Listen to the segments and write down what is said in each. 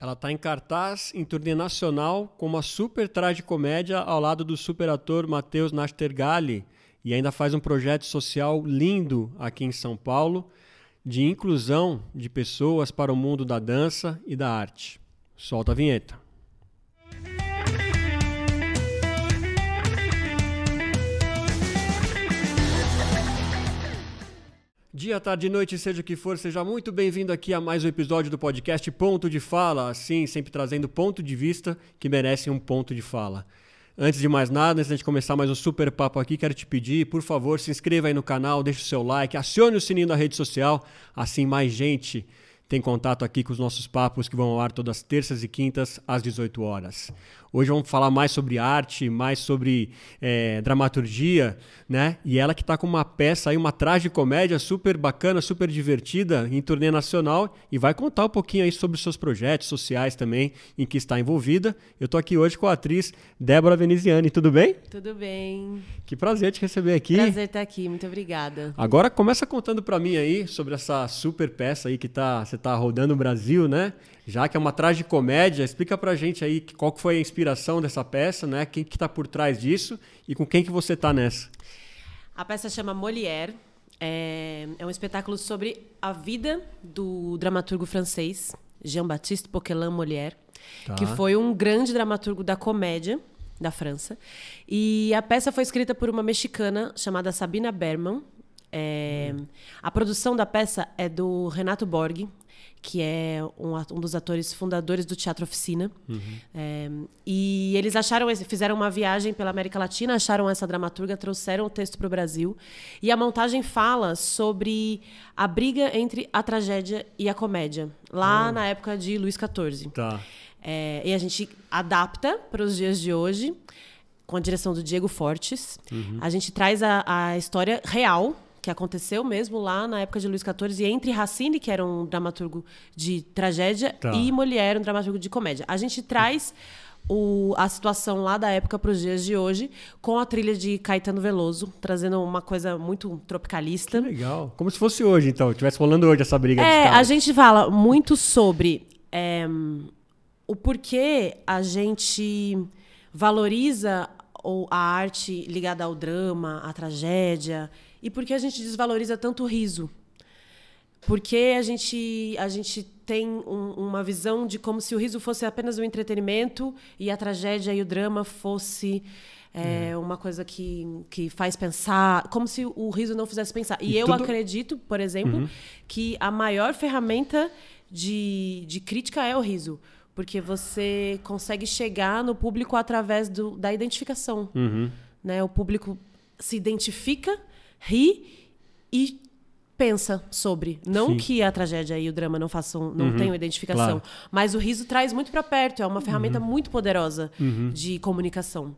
Ela está em cartaz em turnê nacional com uma super comédia ao lado do super ator Matheus Nastergali e ainda faz um projeto social lindo aqui em São Paulo de inclusão de pessoas para o mundo da dança e da arte. Solta a vinheta. Dia, tarde, noite, seja o que for, seja muito bem-vindo aqui a mais um episódio do podcast Ponto de Fala, assim, sempre trazendo ponto de vista que merece um ponto de fala. Antes de mais nada, antes de começar mais um super papo aqui, quero te pedir, por favor, se inscreva aí no canal, deixe o seu like, acione o sininho da rede social, assim mais gente tem contato aqui com os nossos papos que vão ao ar todas terças e quintas às 18 horas. Hoje vamos falar mais sobre arte, mais sobre é, dramaturgia, né? E ela que está com uma peça aí, uma tragicomédia super bacana, super divertida, em turnê nacional, e vai contar um pouquinho aí sobre os seus projetos sociais também, em que está envolvida. Eu tô aqui hoje com a atriz Débora Veneziani, tudo bem? Tudo bem. Que prazer te receber aqui. Prazer estar aqui, muito obrigada. Agora começa contando para mim aí sobre essa super peça aí que tá, você está rodando o Brasil, né? já que é uma tragicomédia, explica pra gente aí qual que foi a inspiração dessa peça, né? Quem que tá por trás disso e com quem que você tá nessa. A peça chama Molière. É, é um espetáculo sobre a vida do dramaturgo francês Jean-Baptiste Poquelin Molière, tá. que foi um grande dramaturgo da comédia da França. E a peça foi escrita por uma mexicana chamada Sabina Berman. É, hum. A produção da peça é do Renato Borg, que é um, um, dos atores fundadores do Teatro Oficina. Uhum. É, e eles acharam, fizeram uma viagem pela América Latina, acharam essa dramaturga, trouxeram o texto para o Brasil. E a montagem fala sobre a briga entre a tragédia e a comédia, lá ah. na época de Luís XIV. Tá. É, e a gente adapta para os dias de hoje, com a direção do Diego Fortes. Uhum. A gente traz a, a história real que aconteceu mesmo lá na época de Luiz XIV, e entre Racine, que era um dramaturgo de tragédia, tá. e Molière, um dramaturgo de comédia. A gente traz o, a situação lá da época para os dias de hoje, com a trilha de Caetano Veloso, trazendo uma coisa muito tropicalista. Que legal. Como se fosse hoje, então, estivesse rolando hoje essa briga. É, a gente fala muito sobre é, o porquê a gente valoriza a arte ligada ao drama, à tragédia e por que a gente desvaloriza tanto o riso? Porque a gente, a gente tem um, uma visão de como se o riso fosse apenas um entretenimento e a tragédia e o drama fosse é, hum. uma coisa que, que faz pensar, como se o riso não fizesse pensar. E, e eu tudo... acredito, por exemplo, uhum. que a maior ferramenta de, de crítica é o riso. Porque você consegue chegar no público através do, da identificação. Uhum. Né? O público se identifica ri e pensa sobre. Não Sim. que a tragédia e o drama não façam, não uhum, tenham identificação, claro. mas o riso traz muito para perto, é uma ferramenta uhum. muito poderosa uhum. de comunicação.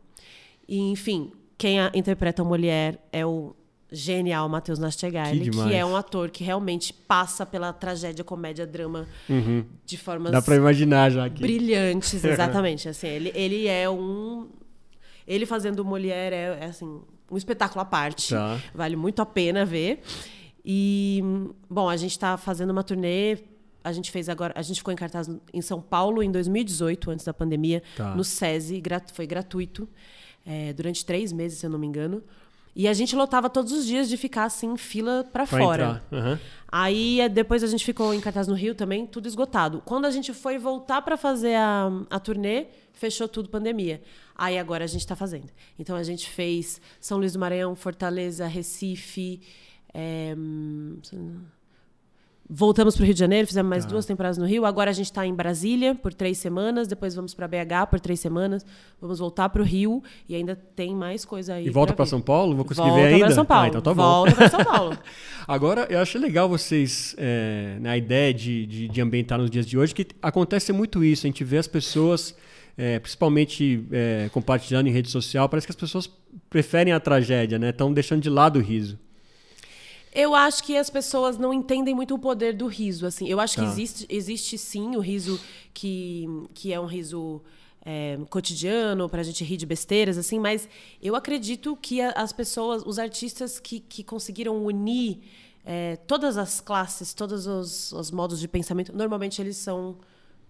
E, enfim, quem a interpreta a mulher é o genial Matheus Nastegali, que, que, é um ator que realmente passa pela tragédia, comédia, drama uhum. de formas Dá para imaginar já aqui. brilhantes, exatamente. assim, ele, ele é um ele fazendo mulher é, é assim um espetáculo à parte. Tá. Vale muito a pena ver. E, bom, a gente está fazendo uma turnê. A gente fez agora. A gente ficou em cartaz em São Paulo em 2018, antes da pandemia, tá. no SESI, grat, foi gratuito. É, durante três meses, se eu não me engano. E a gente lotava todos os dias de ficar assim, fila para fora. Uhum. Aí eh, depois a gente ficou em cartaz no Rio também, tudo esgotado. Quando a gente foi voltar para fazer a, a turnê, fechou tudo pandemia. Aí agora a gente tá fazendo. Então a gente fez São Luís do Maranhão, Fortaleza, Recife. É... Voltamos para o Rio de Janeiro, fizemos mais tá. duas temporadas no Rio. Agora a gente está em Brasília por três semanas, depois vamos para BH por três semanas, vamos voltar para o Rio e ainda tem mais coisa aí. E volta para São Paulo? Vou conseguir volta ver ainda? Volta para São Paulo. Ah, então tá Volta para São Paulo. Agora, eu acho legal vocês, é, na né, ideia de, de, de ambientar nos dias de hoje, que acontece muito isso. A gente vê as pessoas... É, principalmente é, compartilhando em rede social, parece que as pessoas preferem a tragédia, né? Estão deixando de lado o riso. Eu acho que as pessoas não entendem muito o poder do riso, assim. Eu acho tá. que existe, existe sim o riso que, que é um riso é, cotidiano, para a gente rir de besteiras, assim, mas eu acredito que as pessoas, os artistas que, que conseguiram unir é, todas as classes, todos os, os, modos de pensamento, normalmente eles são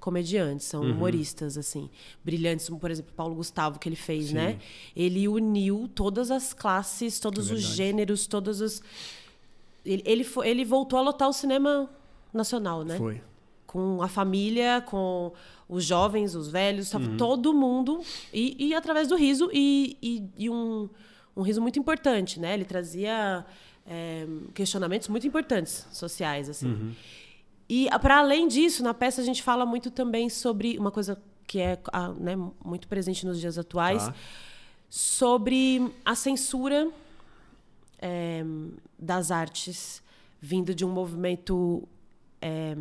comediantes, são uhum. humoristas, assim, brilhantes, como, por exemplo, Paulo Gustavo, que ele fez, né? Sim. né? Ele uniu todas as classes, todos é os gêneros, todos os ele, ele, foi, ele voltou a lotar o cinema nacional, né? Foi. Com a família, com os jovens, os velhos, uhum. todo mundo. E, e, através do riso, e, e, e um, um riso muito importante, né? Ele trazia é, questionamentos muito importantes sociais, assim. Uhum. E ah, para além disso, na peça a gente fala muito também sobre uma coisa que é ah, né, muito presente nos dias atuais, tá. sobre a censura é, das artes vindo de um movimento é,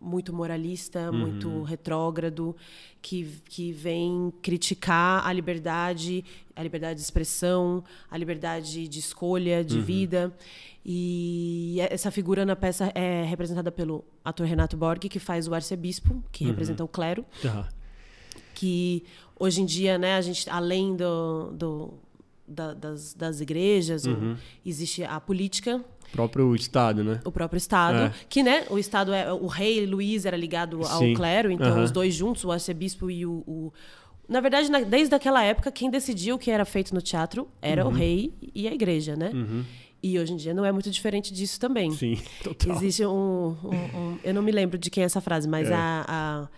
muito moralista, uhum. muito retrógrado, que, que vem criticar a liberdade, a liberdade de expressão, a liberdade de escolha, de uhum. vida. E essa figura na peça é representada pelo ator Renato Borg, que faz o arcebispo, que uhum. representa o clero. Que hoje em dia, né, a gente, além do, do da, das, das, igrejas, uhum. existe a política. O próprio Estado, né? O próprio Estado. É. Que, né? O Estado é. O rei Luiz era ligado ao Sim. clero, então uhum. os dois juntos, o arcebispo e o. o... na verdade, na, desde aquela época, quem decidiu o que era feito no teatro era uhum. o rei e a igreja, né? Uhum. E hoje em dia não é muito diferente disso também. Sim, total. Existe um. um, um eu não me lembro de quem é essa frase, mas é. a, a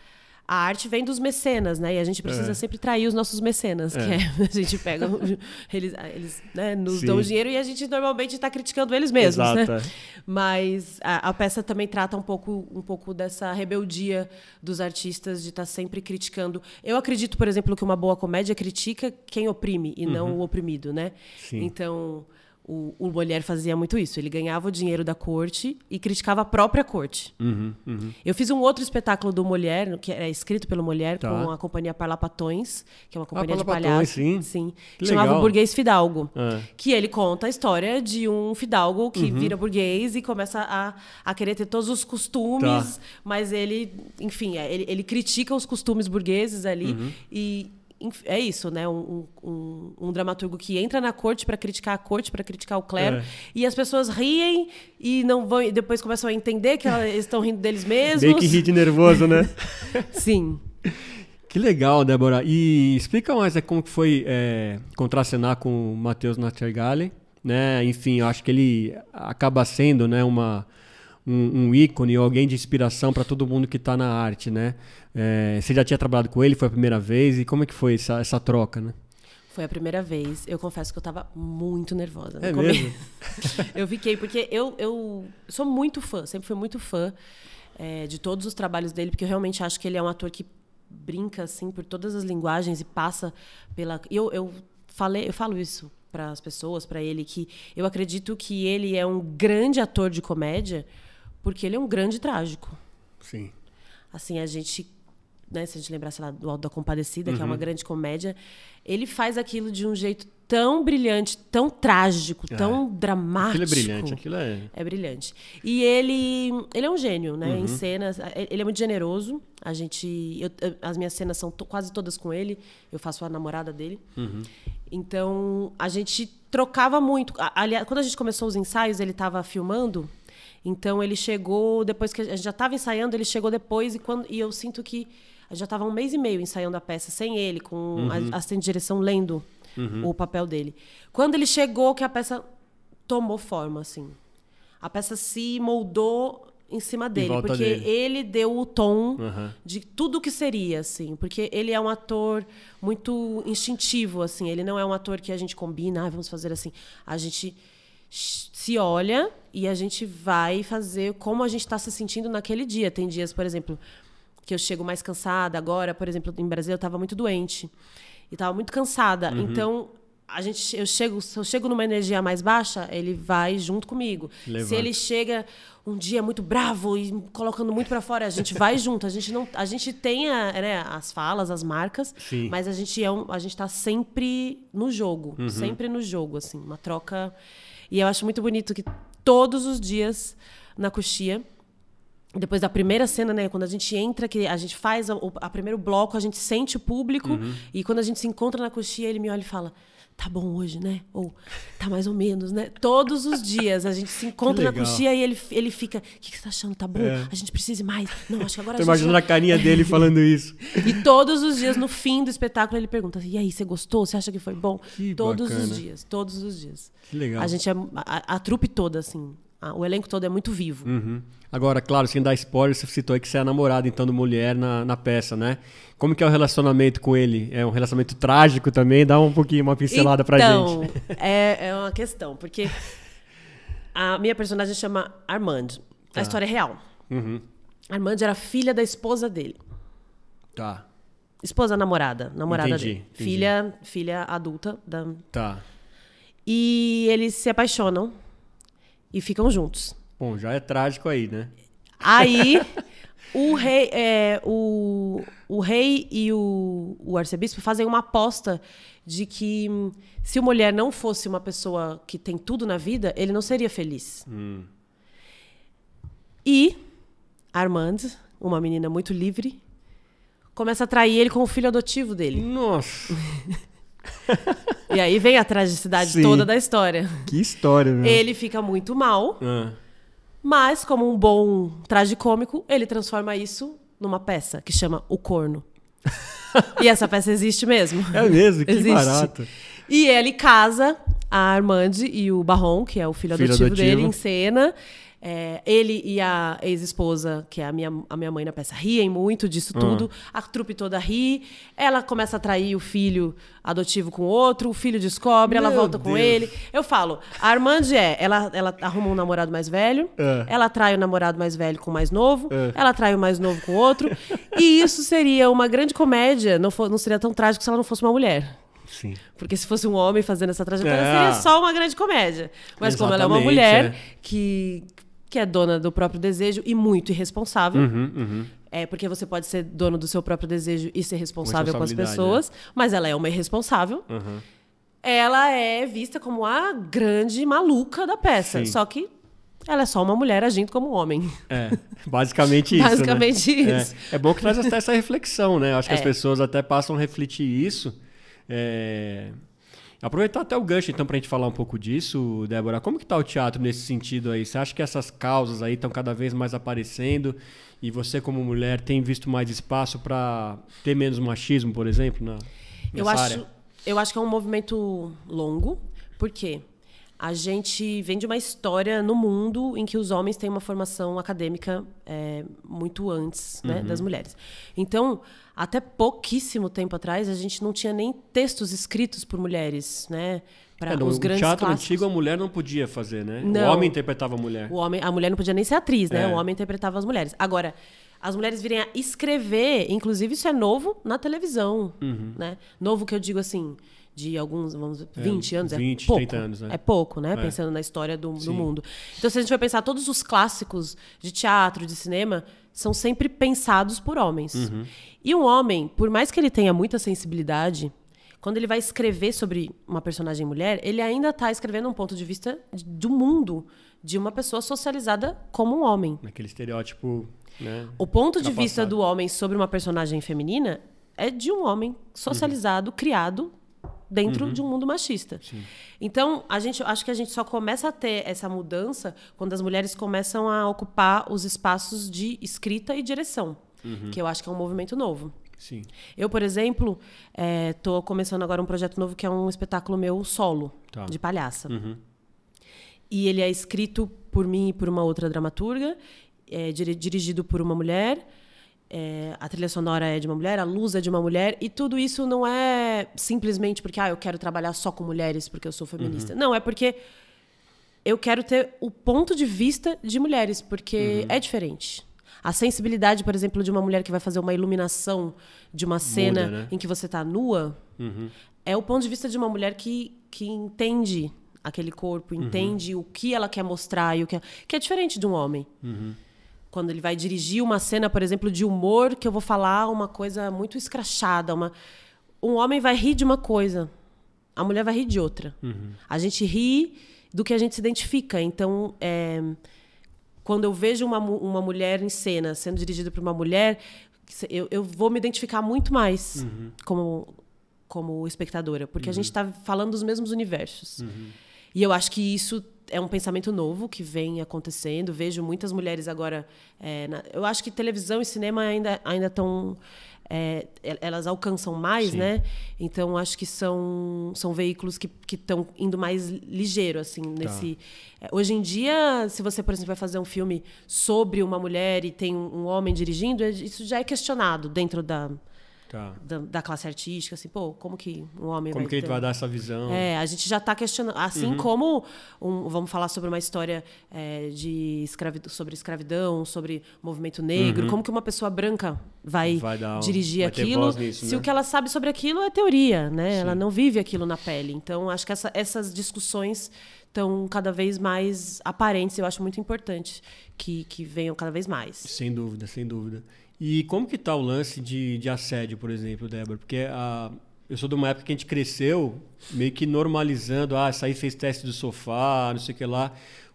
a arte vem dos mecenas, né? E a gente precisa é. sempre trair os nossos mecenas, é. que é, é a gente pega, eles, ah, eles né, nos Sim. dão dinheiro e a gente normalmente está criticando eles mesmos, né? Exato, né? Mas a, a, peça também trata um pouco, um pouco dessa rebeldia dos artistas de estar tá sempre criticando. Eu acredito, por exemplo, que uma boa comédia critica quem oprime e uhum. não o oprimido, né? Sim. Então o, o Molière fazia muito isso. Ele ganhava o dinheiro da corte e criticava a própria corte. Uhum, uhum. Eu fiz um outro espetáculo do Molière, que era escrito pelo Molière, tá. com a companhia Parlapatões, que é uma ah, companhia ah, de palhaços. sim. sim chamava legal. Burguês Fidalgo. É. Que ele conta a história de um fidalgo que uhum. vira burguês e começa a, a querer ter todos os costumes, tá. mas ele, enfim, é, ele, ele critica os costumes burgueses ali. Uhum. E, é isso, né? Um, um, um dramaturgo que entra na corte para criticar a corte, para criticar o clero, é. e as pessoas riem e não vão, e depois começam a entender que elas estão rindo deles mesmos. Meio que ri de nervoso, né? Sim. Que legal, Débora. E explica mais é como que foi é, contracenar com o Matheus Nattergalli, né? Enfim, eu acho que ele acaba sendo, né, uma um, um ícone alguém de inspiração para todo mundo que está na arte, né? É, você já tinha trabalhado com ele, foi a primeira vez, e como é que foi essa, essa troca, né? Foi a primeira vez. Eu confesso que eu tava muito nervosa. É no é começo. mesmo? eu fiquei, porque eu, eu sou muito fã, sempre fui muito fã é, de todos os trabalhos dele, porque eu realmente acho que ele é um ator que brinca, assim, por todas as linguagens e passa pela... Eu, eu, falei, eu falo isso para as pessoas, para ele, que eu acredito que ele é um grande ator de comédia, porque ele é um grande trágico. Sim. Assim, a gente né, se a gente lembrar, sei lá, do Alto da Compadecida, uhum. que é uma uhum. grande comédia, ele faz aquilo de um jeito tão brilhante, tão trágico, é. tão dramático. Aquilo é brilhante, aquilo é. É brilhante. E ele, ele é um gênio, né? Uhum. Em cenas, é, ele é muito generoso. A gente, eu, as minhas cenas são quase todas com ele. Eu faço a namorada dele. Uhum. Então a gente trocava muito. Aliás, quando a gente começou os ensaios, ele estava filmando. Então ele chegou depois que a gente já estava ensaiando, ele chegou depois e quando e eu sinto que eu já estava um mês e meio ensaiando a peça sem ele, com uhum. a assistente de direção lendo uhum. o papel dele. Quando ele chegou, que a peça tomou forma, assim. A peça se moldou em cima dele, em porque dele. ele deu o tom uhum. de tudo que seria, assim, porque ele é um ator muito instintivo, assim, ele não é um ator que a gente combina, ah, vamos fazer assim, a gente se olha e a gente vai fazer como a gente está se sentindo naquele dia. Tem dias, por exemplo, que eu chego mais cansada agora, por exemplo, em Brasília eu estava muito doente e estava muito cansada. Uhum. Então, a gente, eu chego, se eu chego numa energia mais baixa, ele vai junto comigo. Levanta. Se ele chega um dia muito bravo e colocando muito para fora, a gente vai junto. A gente não, a gente tem a, né, as falas, as marcas, Sim. mas a gente é um, a gente tá sempre no jogo, uhum. sempre no jogo assim, uma troca. E eu acho muito bonito que todos os dias na coxia depois da primeira cena, né? Quando a gente entra, que a gente faz o a, primeiro bloco, a gente sente o público. Uhum. E quando a gente se encontra na coxinha ele me olha e fala: Tá bom hoje, né? Ou tá mais ou menos, né? Todos os dias a gente se encontra na coxinha e ele, ele fica: O que, que você tá achando? Tá bom? É. A gente precisa mais. Não, acho que agora Tô a gente. imaginando a carinha dele falando isso. E todos os dias, no fim do espetáculo, ele pergunta: E aí, você gostou? Você acha que foi bom? Que todos bacana. os dias, todos os dias. Que legal. A gente é. A, a trupe toda, assim. Ah, o elenco todo é muito vivo. Uhum. Agora, claro, sem dar spoiler, você citou aí que você é namorada, então, do mulher na, na peça, né? Como que é o relacionamento com ele? É um relacionamento trágico também? Dá um pouquinho, uma pincelada então, pra gente. Então, é, é uma questão, porque a minha personagem chama Armand. Tá. A história é real. Uhum. Armand era filha da esposa dele. Tá. Esposa, namorada. Namorada entendi, dele. Entendi. Filha, filha adulta da... Tá. E eles se apaixonam e ficam juntos. Bom, já é trágico aí, né? Aí o rei, é, o, o rei e o, o arcebispo fazem uma aposta de que hum, se a mulher não fosse uma pessoa que tem tudo na vida, ele não seria feliz. Hum. E Armand, uma menina muito livre, começa a trair ele com o filho adotivo dele. Nossa! e aí vem a tragicidade Sim. toda da história. Que história, meu. Ele fica muito mal, ah. mas como um bom tragicômico, ele transforma isso numa peça que chama O Corno. e essa peça existe mesmo. É mesmo? Que existe. barato. E ele casa a Armande e o Barron, que é o filho, filho adotivo, adotivo, dele, em cena. É, ele e a ex-esposa, que é a minha, a minha mãe na peça, riem muito disso uhum. tudo. A trupe toda ri. Ela começa a trair o filho adotivo com outro. O filho descobre, Meu ela volta Deus. com ele. Eu falo, a Armand é... Ela, ela arruma um namorado mais velho. É. Ela trai o namorado mais velho com o mais novo. É. Ela trai o mais novo com outro. e isso seria uma grande comédia. Não, for, não seria tão trágico se ela não fosse uma mulher. Sim. Porque se fosse um homem fazendo essa trajetória, é. seria só uma grande comédia. Mas Exatamente, como ela é uma mulher é. que que é dona do próprio desejo e muito irresponsável. Uhum, uhum. É porque você pode ser dono do seu próprio desejo e ser responsável com as né? pessoas, é. mas ela é uma irresponsável. Uhum. Ela é vista como a grande maluca da peça. Sim. Só que ela é só uma mulher agindo como um homem. É, basicamente isso. Né? basicamente né? isso. É. é. bom que traz até essa reflexão, né? Acho que é. as pessoas até passam a refletir isso. É, Aproveitar até o gancho, então, para a gente falar um pouco disso, Débora. Como que está o teatro nesse sentido aí? Você acha que essas causas aí estão cada vez mais aparecendo e você, como mulher, tem visto mais espaço para ter menos machismo, por exemplo, na, nessa eu acho, área? Eu acho que é um movimento longo, Por quê? a gente vem de uma história no mundo em que os homens têm uma formação acadêmica é, muito antes né, uhum. das mulheres. Então, até pouquíssimo tempo atrás, a gente não tinha nem textos escritos por mulheres, né? Para é, os grandes teatro clássicos. antigo, a mulher não podia fazer, né? Não, o homem interpretava a mulher. O homem, a mulher não podia nem ser atriz, né? É. O homem interpretava as mulheres. Agora, as mulheres virem a escrever, inclusive isso é novo na televisão, uhum. né? Novo que eu digo assim de alguns, vamos dizer, 20 é, anos, 20, é pouco. 30 anos, né? É pouco, né? É. Pensando na história do, do, mundo. Então, se a gente vai pensar, todos os clássicos de teatro, de cinema, são sempre pensados por homens. Uhum. E um homem, por mais que ele tenha muita sensibilidade, quando ele vai escrever sobre uma personagem mulher, ele ainda está escrevendo um ponto de vista do mundo de uma pessoa socializada como um homem. Naquele estereótipo. Né, o ponto de vista do homem sobre uma personagem feminina é de um homem socializado, uhum. criado dentro uhum. de um mundo machista. Sim. Então, a gente, acho que a gente só começa a ter essa mudança quando as mulheres começam a ocupar os espaços de escrita e direção, uhum. que eu acho que é um movimento novo. Sim. Eu, por exemplo, estou eh, é, começando agora um projeto novo que é um espetáculo meu solo, tá. de palhaça. Uhum. E ele é escrito por mim e por uma outra dramaturga, é dirigido por uma mulher é, a trilha sonora é de uma mulher, a luz é de uma mulher, e tudo isso não é simplesmente porque ah, eu quero trabalhar só com mulheres porque eu sou feminista. Uhum. Não, é porque eu quero ter o ponto de vista de mulheres, porque uhum. é diferente. A sensibilidade, por exemplo, de uma mulher que vai fazer uma iluminação de uma cena Muda, né? em que você está nua, uhum. é o ponto de vista de uma mulher que, que entende aquele corpo, uhum. entende o que ela quer mostrar, e o que, é, que é diferente de um homem. Uhum quando ele vai dirigir uma cena, por exemplo, de humor, que eu vou falar uma coisa muito escrachada, uma um homem vai rir de uma coisa, a mulher vai rir de outra. Uhum. A gente ri do que a gente se identifica. Então, é, quando eu vejo uma, uma mulher em cena sendo dirigida por uma mulher, eu, eu vou me identificar muito mais uhum. como, como espectadora, porque uhum. a gente está uhum. falando dos mesmos universos. Uhum. E eu acho que isso é um pensamento novo que vem acontecendo. Vejo muitas mulheres agora. É, na, eu acho que televisão e cinema ainda ainda estão é, elas alcançam mais, Sim. né? Então acho que são, são veículos que estão indo mais ligeiro, assim, tá. nesse. É, hoje em dia, se você, por exemplo, vai fazer um filme sobre uma mulher e tem um homem dirigindo, é, isso já é questionado dentro da, Tá. Da, da, classe artística, assim, pô, como que um homem como vai. que ele vai dar essa visão? É, a gente já está questionando. Assim uhum. como um, vamos falar sobre uma história é, de escravidão, sobre escravidão, sobre movimento negro, uhum. como que uma pessoa branca vai, vai dar, dirigir vai aquilo nisso, se né? o que ela sabe sobre aquilo é teoria, né? Sim. Ela não vive aquilo na pele. Então, acho que essa, essas discussões estão cada vez mais aparentes. Eu acho muito importante que, que venham cada vez mais. Sem dúvida, sem dúvida. E como que tá o lance de, de assédio, por exemplo, Débora? Porque a, ah, eu sou de uma época que a gente cresceu meio que normalizando, ah, sair fez teste do sofá, não sei o que lá.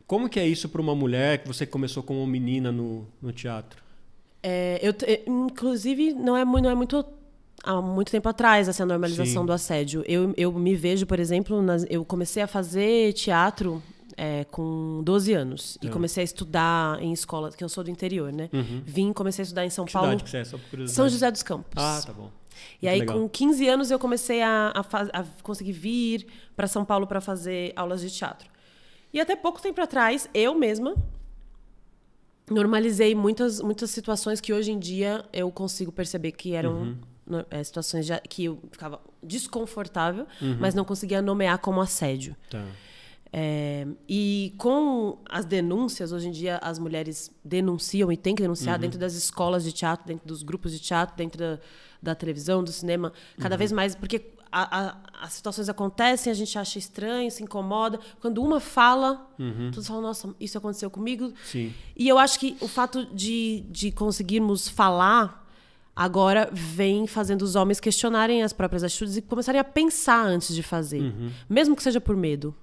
Como que é isso para uma mulher que você começou como menina no, no teatro? É, eu, é, inclusive, não é, não é muito há muito tempo atrás essa assim, normalização Sim. do assédio. Eu, eu me vejo, por exemplo, nas, eu comecei a fazer teatro é, com 12 anos e tá. comecei a estudar em escola, que eu sou do interior, né? Uhum. Vim, comecei a estudar em São que Paulo. Que você é? Só por São José dos Campos. Ah, tá bom. E aí, com 15 anos, eu comecei a, a, a conseguir vir para São Paulo para fazer aulas de teatro. E até pouco tempo atrás, eu mesma normalizei muitas, muitas situações que hoje em dia eu consigo perceber que eram uhum é, situações que eu ficava desconfortável, uhum. mas não conseguia nomear como assédio. Tá. É, e com as denúncias, hoje em dia as mulheres denunciam e têm que denunciar uhum. dentro das escolas de teatro, dentro dos grupos de teatro, dentro da, da televisão, do cinema, cada uhum. vez mais, porque a, a, as situações acontecem, a gente acha estranho, se incomoda. Quando uma fala, uhum. todos falam, nossa, isso aconteceu comigo. Sim. E eu acho que o fato de, de conseguirmos falar agora vem fazendo os homens questionarem as próprias atitudes e começarem a pensar antes de fazer, uhum. mesmo que seja por medo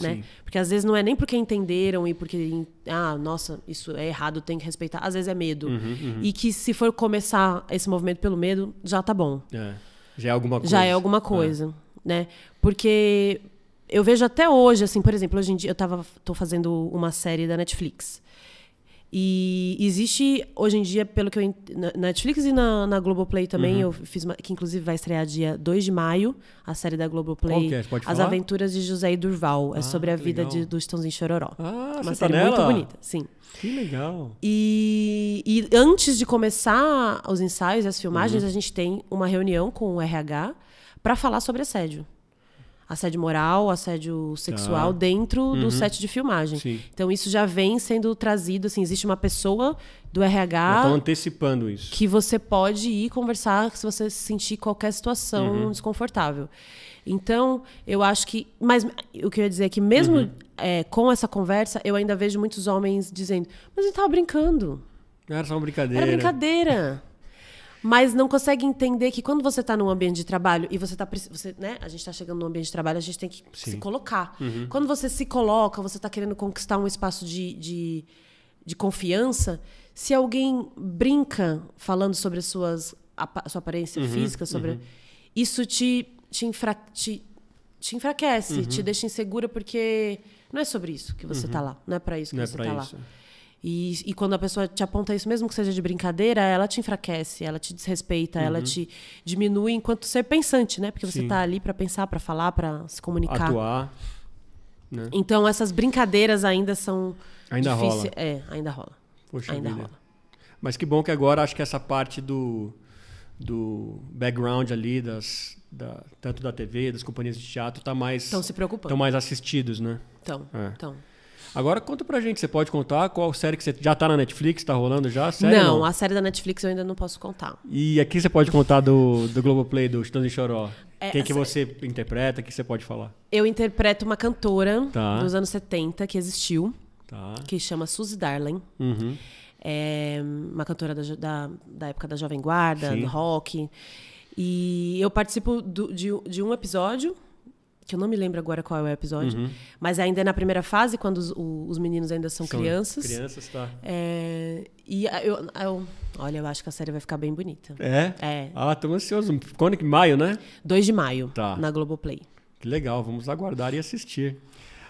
né? Sim. Porque às vezes não é nem porque entenderam e porque, ah, nossa, isso é errado, tem que respeitar. Às vezes é medo. Uhum, uhum. E que se for começar esse movimento pelo medo, já tá bom. É. Já é alguma coisa. Já é alguma é. coisa, né? Porque eu vejo até hoje, assim, por exemplo, hoje em dia eu tava, tô fazendo uma série da Netflix. E existe, hoje em dia, pelo que eu. Na Netflix e na, na Globoplay também, uhum. eu fiz uma, que inclusive vai estrear dia 2 de maio, a série da Globoplay. É? Pode As Aventuras de José e Durval. É ah, é sobre a vida de, dos em Chororó. Ah, uma tá série tá muito bonita, sim. Que legal. E, e antes de começar os ensaios e as filmagens, uhum. a gente tem uma reunião com o RH para falar sobre assédio assédio moral, assédio sexual tá. dentro uhum. do set de filmagem. Sim. Então isso já vem sendo trazido, assim, existe uma pessoa do RH. Estão antecipando isso. Que você pode ir conversar se você sentir qualquer situação uhum. desconfortável. Então, eu acho que. Mas o que eu ia dizer é que, mesmo uhum. é, com essa conversa, eu ainda vejo muitos homens dizendo: Mas a gente tava brincando. Era só uma brincadeira. Era brincadeira mas não consegue entender que quando você está num ambiente de trabalho e você está você, né, a gente está chegando num ambiente de trabalho, a gente tem que Sim. se colocar. Uhum. Quando você se coloca, você está querendo conquistar um espaço de, de, de confiança, se alguém brinca falando sobre as suas a sua aparência uhum, física, uhum. sobre uhum. isso te te, infra, te, te enfraquece, uhum. te deixa insegura porque não é sobre isso que você está uhum. lá, não é para isso que não é você está lá. Isso. E, e quando a pessoa te aponta isso, mesmo que seja de brincadeira, ela te enfraquece, ela te desrespeita, uhum. ela te diminui enquanto ser pensante, né? Porque Sim. você está ali para pensar, para falar, para se comunicar. Atuar. Né? Então, essas brincadeiras ainda são. Ainda difíceis. rola. É, ainda rola. Poxa ainda vida. rola. Mas que bom que agora acho que essa parte do, do background ali, das, da, tanto da TV, das companhias de teatro, tá mais. Estão se preocupando. Estão mais assistidos, né? Estão. É. Agora conta pra gente, você pode contar qual série que você já tá na Netflix, tá rolando já? Série, não, não, a série da Netflix eu ainda não posso contar. E aqui você pode contar do, do Globoplay, do Stanley Choró. É, Quem que você série... interpreta, o que você pode falar? Eu interpreto uma cantora tá. dos anos 70 que existiu, tá. que chama Suzy Darling. Uhum. É uma cantora da, da, da, época da Jovem Guarda, Sim. do rock. E eu participo do, de, de um episódio que eu não me lembro agora qual é o episódio, uhum. mas ainda é na primeira fase, quando os, os meninos ainda são, são, crianças. Crianças, tá. É, e eu, eu, Olha, eu acho que a série vai ficar bem bonita. É? É. Ah, tô ansioso. Quando que maio, né? 2 de maio, tá. na Globoplay. Que legal, vamos aguardar e assistir.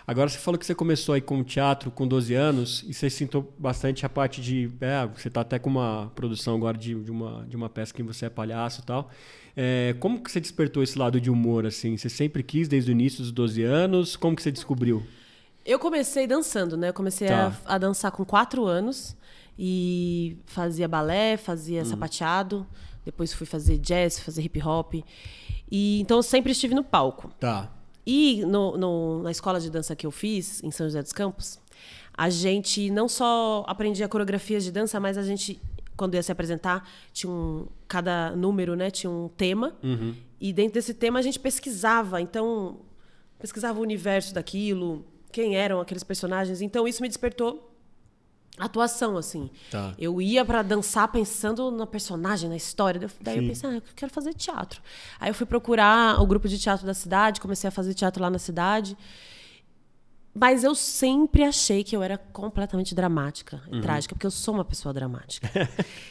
Agora você falou que você começou aí com teatro com 12 anos e você sentou bastante a parte de. É, você tá até com uma produção agora de, de, uma, de uma peça que você é palhaço e tal. É, como que você despertou esse lado de humor, assim? Você sempre quis desde o início dos 12 anos? Como que você descobriu? Eu comecei dançando, né? Eu comecei tá. a, a, dançar com 4 anos e fazia balé, fazia hum. sapateado, depois fui fazer jazz, fazer hip hop. E então eu sempre estive no palco. Tá. E no, no, na escola de dança que eu fiz, em São José dos Campos, a gente não só aprendia coreografias de dança, mas a gente quando ia se apresentar, tinha um. Cada número, né? Tinha um tema. Uhum. E dentro desse tema a gente pesquisava. Então, pesquisava o universo daquilo, quem eram aqueles personagens. Então, isso me despertou atuação, assim. Tá. Eu ia para dançar pensando na personagem, na história. Daí Sim. eu pensei, ah, eu quero fazer teatro. Aí eu fui procurar o grupo de teatro da cidade, comecei a fazer teatro lá na cidade. Mas eu sempre achei que eu era completamente dramática e uhum. trágica, porque eu sou uma pessoa dramática.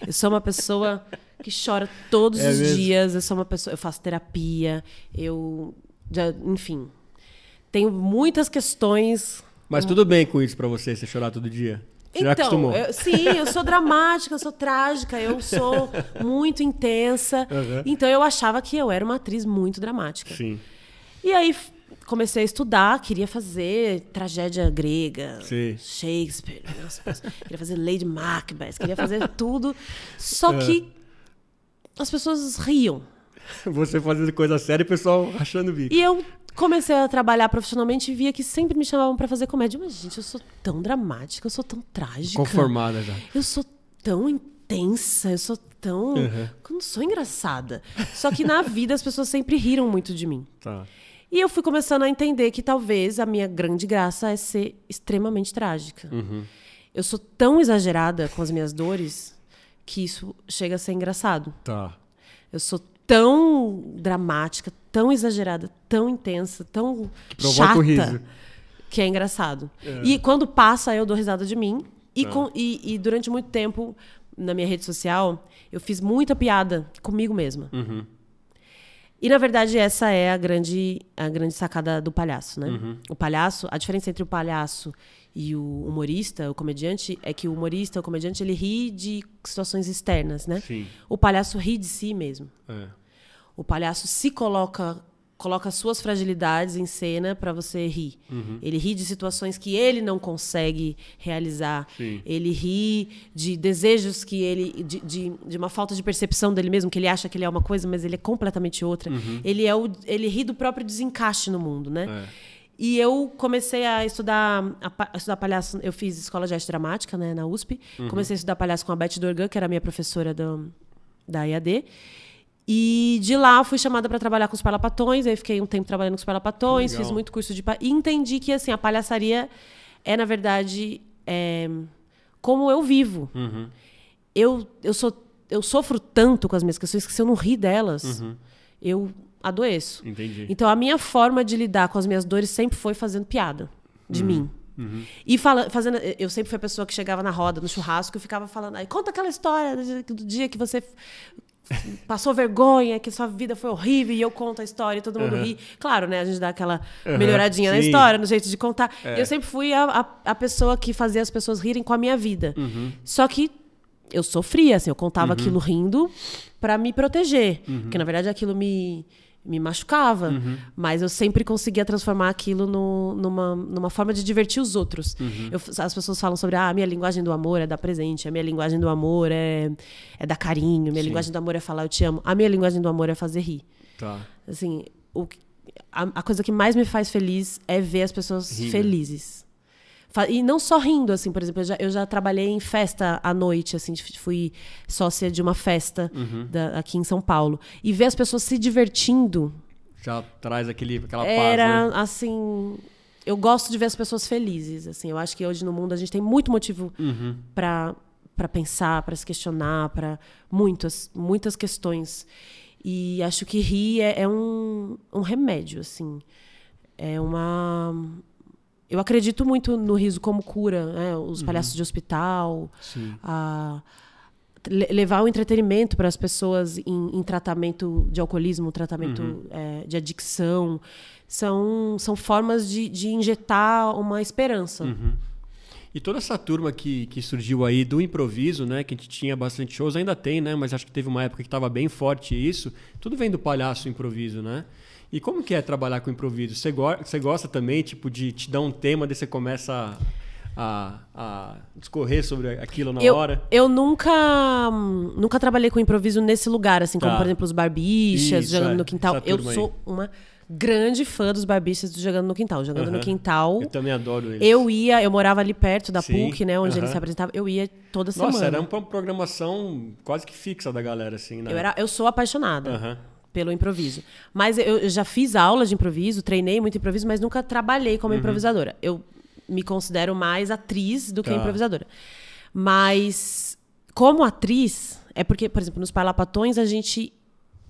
eu sou uma pessoa que chora todos é os mesmo? dias, eu sou uma pessoa, eu faço terapia, eu já, enfim, tenho muitas questões. Mas tudo bem com isso para você, você chorar todo dia? Você então, já acostumou. Eu, sim, eu sou dramática, eu sou trágica, eu sou muito intensa. Uhum. Então eu achava que eu era uma atriz muito dramática. Sim. E aí comecei a estudar, queria fazer tragédia grega, Sim. Shakespeare, queria fazer Lady Macbeth, queria fazer tudo. Só é. que as pessoas riam. Você fazendo coisa séria e o pessoal achando bico. E eu comecei a trabalhar profissionalmente e via que sempre me chamavam para fazer comédia. Mas, gente, eu sou tão dramática, eu sou tão trágica. Conformada já. Eu sou tão intensa, eu sou tão. Uhum. Eu não sou engraçada. Só que na vida as pessoas sempre riram muito de mim. Tá. E eu fui começando a entender que talvez a minha grande graça é ser extremamente trágica. Uhum. Eu sou tão exagerada com as minhas dores que isso chega a ser engraçado. Tá. Eu sou tão dramática, tão exagerada, tão intensa, tão Provoca chata, riso. que é engraçado. É. E quando passa, eu dou risada de mim. E, tá. com, e, e, durante muito tempo, na minha rede social, eu fiz muita piada comigo mesma. Uhum. E na verdade essa é a grande a grande sacada do palhaço, né? Uhum. O palhaço, a diferença entre o palhaço e o humorista, o comediante, é que o humorista, o comediante, ele ri de situações externas, né? Sim. O palhaço ri de si mesmo. É. O palhaço se coloca coloca suas fragilidades em cena para você rir. Uhum. Ele ri de situações que ele não consegue realizar. Sim. Ele ri de desejos que ele. De, de, de, uma falta de percepção dele mesmo, que ele acha que ele é uma coisa, mas ele é completamente outra. Uhum. Ele, é o, ele ri do próprio desencaixe no mundo, né? É. E eu comecei a estudar, a, estudar palhaço. Eu fiz escola de arte dramática né, na USP. Uhum. Comecei a estudar palhaço com a Beth Dorgan, que era minha professora do, da IAD. E de lá fui chamada para trabalhar com os palapatões, aí fiquei um tempo trabalhando com os palapatões, fiz muito curso de. E entendi que, assim, a palhaçaria é, na verdade, é, como eu vivo. Uhum. Eu, eu, sou, eu sofro tanto com as minhas questões que se eu não rir delas, uhum. eu adoeço. Entendi. Então, a minha forma de lidar com as minhas dores sempre foi fazendo piada de uhum. mim. Uhum. E fala, fazendo. Eu sempre fui a pessoa que chegava na roda, no churrasco, e ficava falando. Aí conta aquela história do dia que você passou vergonha, que sua vida foi horrível e eu conto a história e todo mundo uhum. ri. Claro, né? A gente dá aquela melhoradinha na história, no jeito de contar. É. Eu sempre fui a, a, a, pessoa que fazia as pessoas rirem com a minha vida. Uhum. Só que eu sofria, assim, eu contava uhum. aquilo rindo para me proteger. Uhum. Porque, na verdade, aquilo me me machucava, uhum. mas eu sempre conseguia transformar aquilo no, numa, numa forma de divertir os outros. Uhum. Eu, as pessoas falam sobre ah, a minha linguagem do amor é dar presente, a minha linguagem do amor é, é dar carinho, minha Sim. linguagem do amor é falar eu te amo, a minha linguagem do amor é fazer rir. Tá. Assim, o, a, a coisa que mais me faz feliz é ver as pessoas Rindo. Né? felizes. E não só rindo, assim, por exemplo, eu já, eu já trabalhei em festa à noite, assim, fui sócia de uma festa uhum. da, aqui em São Paulo. E ver as pessoas se divertindo. Já traz aquele, aquela era, paz. Era, né? assim. Eu gosto de ver as pessoas felizes, assim. Eu acho que hoje no mundo a gente tem muito motivo uhum. para para pensar, para se questionar, para muitas, muitas questões. E acho que rir é, é um, um remédio, assim. É uma eu acredito muito no riso como cura, né? Os uhum. palhaços uhum. de hospital, a, levar o entretenimento para as pessoas em, em, tratamento de alcoolismo, tratamento uhum. é, de adicção, são, são formas de, de injetar uma esperança. Uhum. E toda essa turma que, que surgiu aí do improviso, né? Que a gente tinha bastante shows, ainda tem, né? Mas acho que teve uma época que estava bem forte isso. Tudo vem do palhaço improviso, né? E como que é trabalhar com improviso? Você, go você gosta também, tipo, de te dar um tema, daí você começa a, a discorrer sobre aquilo na eu, hora? Eu nunca nunca trabalhei com improviso nesse lugar, assim, tá. como, por exemplo, os barbichas, Isso, jogando é. no quintal. eu sou uma grande fã dos barbichas do Jogando no Quintal. Jogando uhum. no Quintal. Eu também adoro eles. Eu ia, eu morava ali perto da Sim. PUC, né? Onde uhum. eles se apresentavam. Eu ia toda Nossa, semana. Nossa, era uma programação quase que fixa da galera, assim, né? Eu, era, eu sou apaixonada. Uhum pelo improviso. Mas eu, já fiz aula de improviso, treinei muito improviso, mas nunca trabalhei como uhum. improvisadora. Eu me considero mais atriz do tá. que improvisadora. Mas como atriz, é porque, por exemplo, nos Parlapatões a gente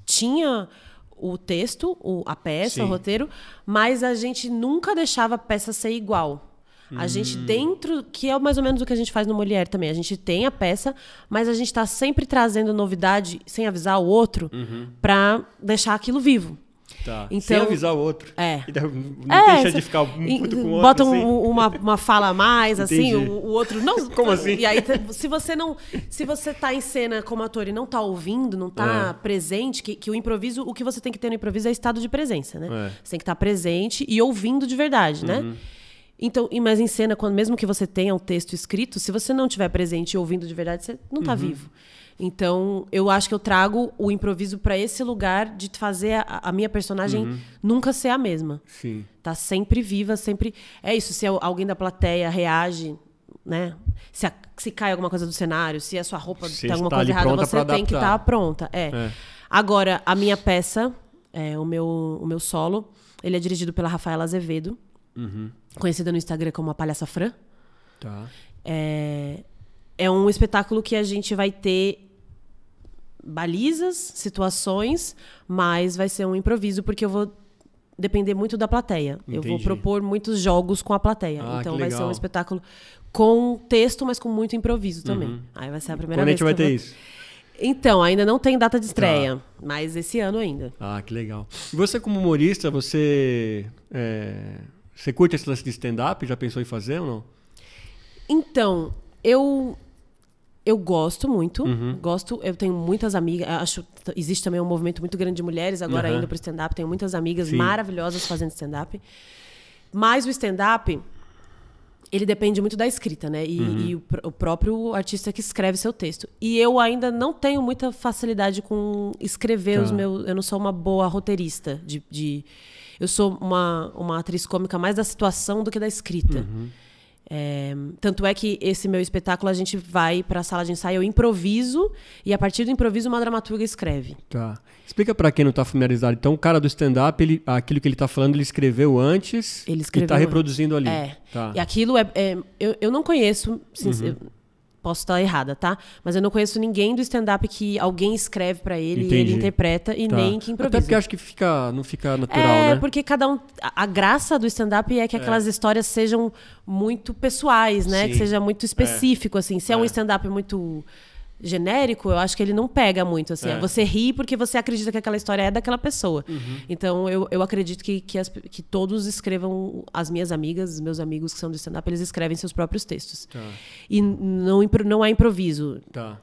tinha o texto, o, a peça, Sim. o roteiro, mas a gente nunca deixava a peça ser igual. Hum. A gente hum. dentro, que é mais ou menos o que a gente faz no Mulher também, a gente tem a peça, mas a gente está sempre trazendo novidade sem avisar o outro uhum. para deixar aquilo vivo. Tá. Então, Sem avisar o outro. É. Não é, deixa de ficar muito com o outro. Bota um, assim. uma, uma fala a mais, assim, o, o, outro. Não, como assim? E aí, se você não. Se você tá em cena como ator e não tá ouvindo, não tá é. presente, que, que o improviso, o que você tem que ter no improviso é estado de presença, né? É. Você tem que estar tá presente e ouvindo de verdade, né? uhum. né? Então, e mas em cena, quando mesmo que você tenha um texto escrito, se você não estiver presente e ouvindo de verdade, você não está uhum. vivo. Então, eu acho que eu trago o improviso para esse lugar de fazer a, a minha personagem uhum. nunca ser a mesma. Sim. Tá sempre viva, sempre. É isso, se alguém da plateia reage, né? Se, a, se cai alguma coisa do cenário, se a sua roupa se tá alguma coisa errada, você tem que estar tá pronta. É. é. Agora, a minha peça, é, o, meu, o meu solo, ele é dirigido pela Rafaela Azevedo uhum. conhecida no Instagram como a Palhaça Fran. Tá. É, é um espetáculo que a gente vai ter balizas, situações, mas vai ser um improviso, porque eu vou depender muito da plateia. Entendi. Eu vou propor muitos jogos com a plateia. Ah, então vai ser um espetáculo com texto, mas com muito improviso uhum. também. Uhum. Aí vai ser a primeira Quando vez. Quando a gente vai ter vou... isso? Então, ainda não tem data de tá. estreia, tá. mas esse ano ainda. Ah, que legal. E você, como humorista, você. É você curte esse lance de stand-up? Já pensou em fazer ou não? Então, eu eu gosto muito. Uhum. Gosto, eu tenho muitas amigas. Acho existe também um movimento muito grande de mulheres agora uhum. indo para stand-up. Tenho muitas amigas Sim. maravilhosas fazendo stand-up. Mas o stand-up, ele depende muito da escrita, né? E, uhum. e o, o, próprio artista que escreve seu texto. E eu ainda não tenho muita facilidade com escrever tá. os meus. Eu não sou uma boa roteirista de, de eu sou uma, uma atriz cômica mais da situação do que da escrita. Uhum. É, tanto é que esse meu espetáculo a gente vai para a sala de ensaio, eu improviso e a partir do improviso uma dramaturga escreve. Tá. Explica para quem não está familiarizado. Então, o cara do stand-up, aquilo que ele está falando, ele escreveu antes ele tá escreveu e está reproduzindo ali. É. Tá. E aquilo é. é eu, eu não conheço. Uhum. Posso estar errada, tá? Mas eu não conheço ninguém do stand-up que alguém escreve para ele Entendi. e ele interpreta e tá. nem que improvisa. Até porque acho que fica, não fica natural, é, né? É, porque cada um... A, a graça do stand-up é que é. aquelas é. histórias sejam muito pessoais, né? Sim. Que seja muito é. específico, é. assim. Se é, um é. stand-up muito genérico, eu acho que ele não pega muito. Assim, é. Você ri porque você acredita que aquela história é daquela pessoa. Uhum. Então, eu, eu acredito que, que, as, que, todos escrevam, as minhas amigas, meus amigos que são do stand-up, eles escrevem seus próprios textos. Tá. E não, não há improviso. Tá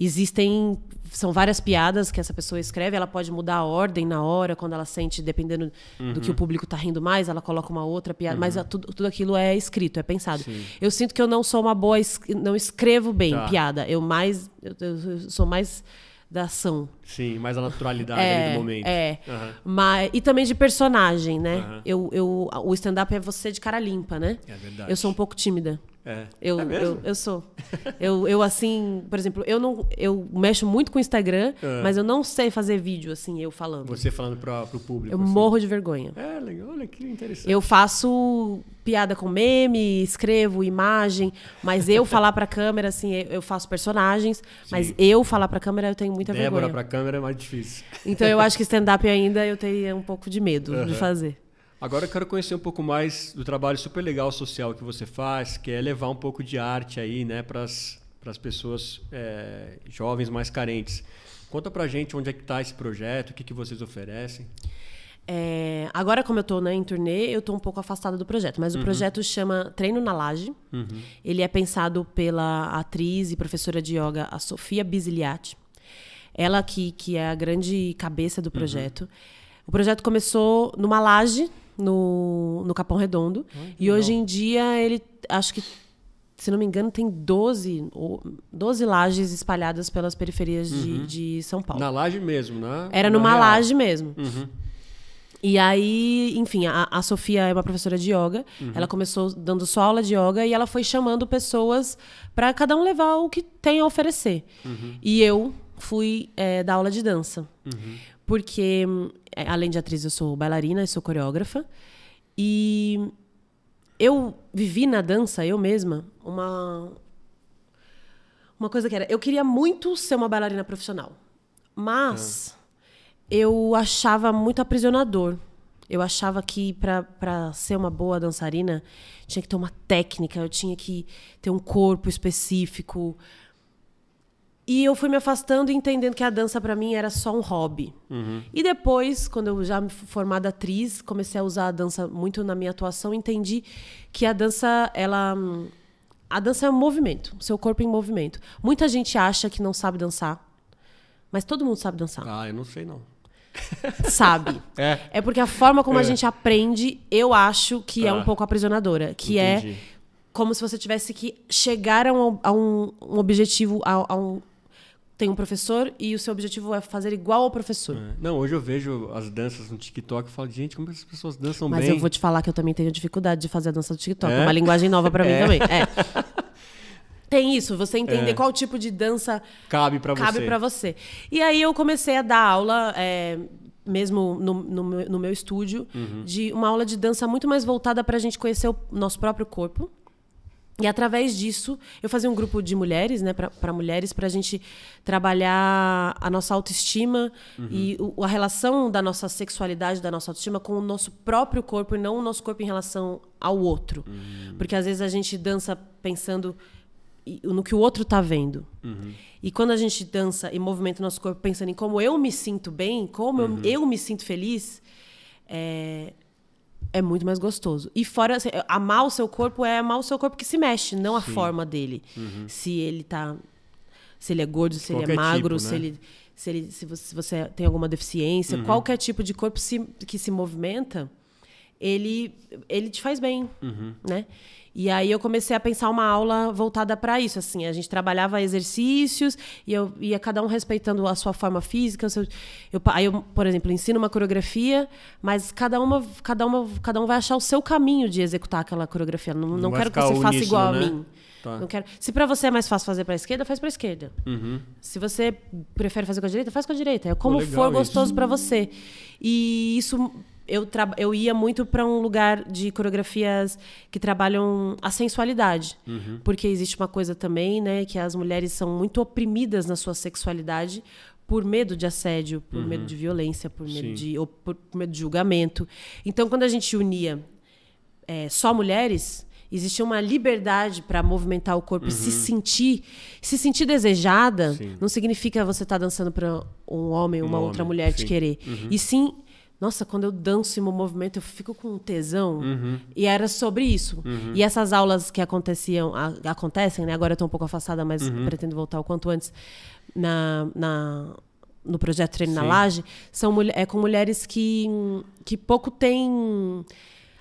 existem são várias piadas que essa pessoa escreve, ela pode mudar a ordem na hora, quando ela sente, dependendo uhum. do que uhum. o público está rindo mais, ela coloca uma outra piada, uhum. mas a, tudo, tudo aquilo é escrito, é pensado. Sim. Eu sinto que eu não sou uma boa, não escrevo bem tá. piada, eu mais eu, eu sou mais da ação. Sim, mais a naturalidade é, do momento. É. Uhum. Mas, e também de personagem, né? Uhum. Eu, eu, o stand-up é você de cara limpa, né? É verdade. Eu sou um pouco tímida. É. Eu, é eu, eu, sou. eu, eu, assim, por exemplo, eu não eu mexo muito com o Instagram, é. mas eu não sei fazer vídeo, assim, eu falando. Você falando para pro público. Eu assim. morro de vergonha. É, legal, olha que interessante. Eu faço piada com meme, escrevo imagem, mas eu falar pra câmera, assim, eu faço personagens, Sim. mas eu falar pra câmera eu tenho muita Débora vergonha. pra câmera câmera é mais difícil. Então eu acho que stand-up ainda eu teria um pouco de medo uhum. de fazer. Agora eu quero conhecer um pouco mais do trabalho super legal social que você faz, que é levar um pouco de arte aí, né, para as pessoas é, jovens mais carentes. Conta pra gente onde é que tá esse projeto, o que, que vocês oferecem. É, agora, como eu estou né, em turnê, eu estou um pouco afastada do projeto, mas uhum. o projeto chama Treino na Laje. Uhum. Ele é pensado pela atriz e professora de yoga, a Sofia Bisiliati. Ela que, que é a grande cabeça do uhum. projeto. Uhum. O projeto começou numa laje, no, no Capão Redondo. e hoje em dia ele, acho que, se não me engano, tem 12, 12 lajes espalhadas pelas periferias uhum. de, de São Paulo. Na laje mesmo, né? Era Na numa real. laje mesmo. Uhum. E aí, enfim, a, a, Sofia é uma professora de yoga. Uhum. Ela começou dando só aula de yoga e ela foi chamando pessoas para cada um levar o que tem a oferecer. Uhum. E eu fui é, dar aula de dança. Uhum. Porque, é, além de atriz, eu sou bailarina, eu sou coreógrafa. E eu vivi na dança, eu mesma, uma, uma coisa que era. Eu queria muito ser uma bailarina profissional, mas ah. eu achava muito aprisionador. Eu achava que para ser uma boa dançarina tinha que ter uma técnica, eu tinha que ter um corpo específico. E eu fui me afastando e entendendo que a dança para mim era só um hobby. Uhum. E depois, quando eu já me formada atriz, comecei a usar a dança muito na minha atuação, entendi que a dança, ela a dança é um movimento, seu corpo em movimento. Muita gente acha que não sabe dançar, mas todo mundo sabe dançar. Ah, eu não sei não. Sabe. É, é porque a forma como é. a gente aprende, eu acho que ah. é um ah. pouco aprisionadora, que é Entendi. é como se você tivesse que chegar a um, a um objetivo, a, a, um tem um professor e o seu objetivo é fazer igual ao professor. É. Não, hoje eu vejo as danças no TikTok e falo, gente, como essas pessoas dançam Mas bem. Mas eu vou te falar que eu também tenho dificuldade de fazer a dança do TikTok. É, é? uma linguagem nova para mim é. também. É. Tem isso, você entender é. qual tipo de dança cabe para cabe você. Pra você. E aí eu comecei a dar aula, é, mesmo no, no, meu, no meu estúdio, uhum. de uma aula de dança muito mais voltada para a gente conhecer o nosso próprio corpo. E através disso, eu fazia um grupo de mulheres, né, para mulheres, para a gente trabalhar a nossa autoestima uhum. e o, a relação da nossa sexualidade, da nossa autoestima com o nosso próprio corpo e não o nosso corpo em relação ao outro. Uhum. Porque às vezes a gente dança pensando no que o outro tá vendo. Uhum. E quando a gente dança e movimenta o nosso corpo pensando em como eu me sinto bem, como eu, uhum. eu me sinto feliz, é, é muito mais gostoso. E fora, assim, amar o seu corpo é amar o seu corpo que se mexe, não a Sim. forma dele. Uhum. Se ele tá. Se ele é gordo, se ele é tipo, magro, tipo, né? se ele. Se, ele, se, você, se você tem alguma deficiência, uhum. qualquer tipo de corpo se, que se movimenta, ele, ele te faz bem, uhum. né? E aí eu comecei a pensar uma aula voltada para isso, assim, a gente trabalhava exercícios e eu ia cada um respeitando a sua forma física, seu, eu, aí eu, por exemplo, ensino uma coreografia, mas cada uma, cada uma, cada um vai achar o seu caminho de executar aquela coreografia. Não, não, não quero que você uníssono, faça igual né? a mim. Tá. Não quero. Se para você é mais fácil fazer para esquerda, faz para esquerda. Uhum. Se você prefere fazer com a direita, faz com a direita. É como for gostoso para você. E isso eu, eu ia muito para um lugar de coreografias que trabalham a sensualidade. Uhum. Porque existe uma coisa também, né? Que as mulheres são muito oprimidas na sua sexualidade por medo de assédio, por uhum. medo de violência, por medo de, por, medo de julgamento. Então, quando a gente unia é, só mulheres, existia uma liberdade para movimentar o corpo, uhum. se sentir, se sentir desejada, sim. não significa você estar tá dançando para um homem, uma um outra homem, mulher sim. te querer. Uhum. E sim nossa, quando eu danço e meu movimento, eu fico com tesão. Uhum. E era sobre isso. Uhum. E essas aulas que aconteciam, a, acontecem, né? Agora eu tô um pouco afastada, mas uhum. pretendo voltar o quanto antes na, na no projeto Treino Sim. na Laje, são, é com mulheres que, que pouco têm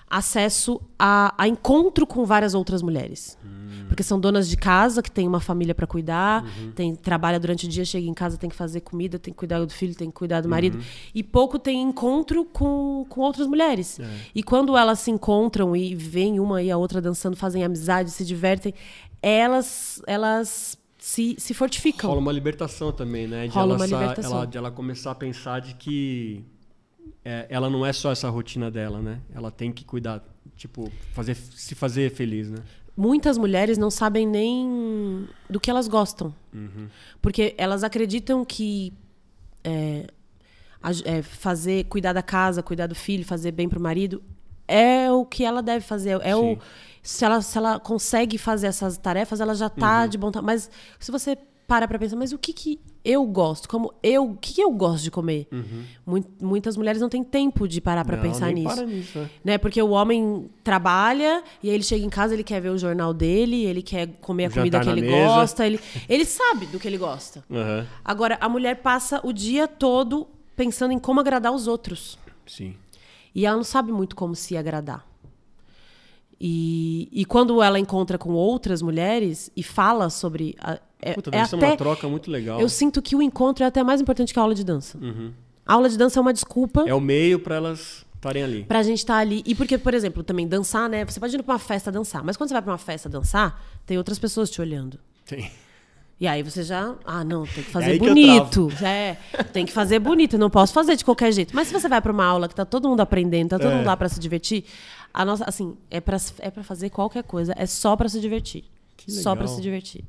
acesso a, a encontro com várias outras mulheres. Hum. Porque são donas de casa que tem uma família para cuidar, uhum. tem, trabalha durante o dia, chega em casa, tem que fazer comida, tem que cuidar do filho, tem que cuidar do uhum. marido. Uhum. E pouco tem encontro com, com outras mulheres. É. E quando elas se encontram e vem uma e a outra dançando, fazem amizade, se divertem, elas, elas se, se fortificam. Rola uma libertação também, né? De Rola ela, uma libertação. Ela, de ela começar a pensar de que é, ela não é só essa rotina dela, né? Ela tem que cuidar, tipo, fazer, se fazer feliz, né? Muitas mulheres não sabem nem do que elas gostam. Uhum. Porque elas acreditam que é, é, fazer, cuidar da casa, cuidar do filho, fazer bem pro marido é o que ela deve fazer. É o, se, ela, se ela consegue fazer essas tarefas, ela já tá uhum. de bom tamanho. Mas se você para pra pensar, mas o que que eu gosto? Como eu, o que, que eu gosto de comer? Uhum. Muitas mulheres não têm tempo de parar pra não, pensar nisso. Para nisso é. né? Porque o homem trabalha e aí ele chega em casa, ele quer ver o jornal dele, ele quer comer a comida que ele mesa. gosta, ele, ele sabe do que ele gosta. Uhum. Agora, a mulher passa o dia todo pensando em como agradar os outros. Sim. E ela não sabe muito como se agradar. E, e quando ela encontra com outras mulheres e fala sobre a, é, Puta, é, até, uma troca muito legal. Eu sinto que o encontro é até mais importante que a aula de dança. Uhum. A aula de dança é uma desculpa. É o meio para elas estarem ali. Pra gente estar tá ali. E porque, por exemplo, também dançar, né? Você pode ir pra uma festa dançar, mas quando você vai pra uma festa dançar, tem outras pessoas te olhando. Tem. E aí você já, ah, não, tem que fazer é bonito. Que é, tem que fazer bonito, não posso fazer de qualquer jeito. Mas se você vai para uma aula que tá todo mundo aprendendo, tá todo é. mundo lá para se divertir, a nossa, assim, é para é pra fazer qualquer coisa, é só para se divertir. Que legal. Só para se divertir.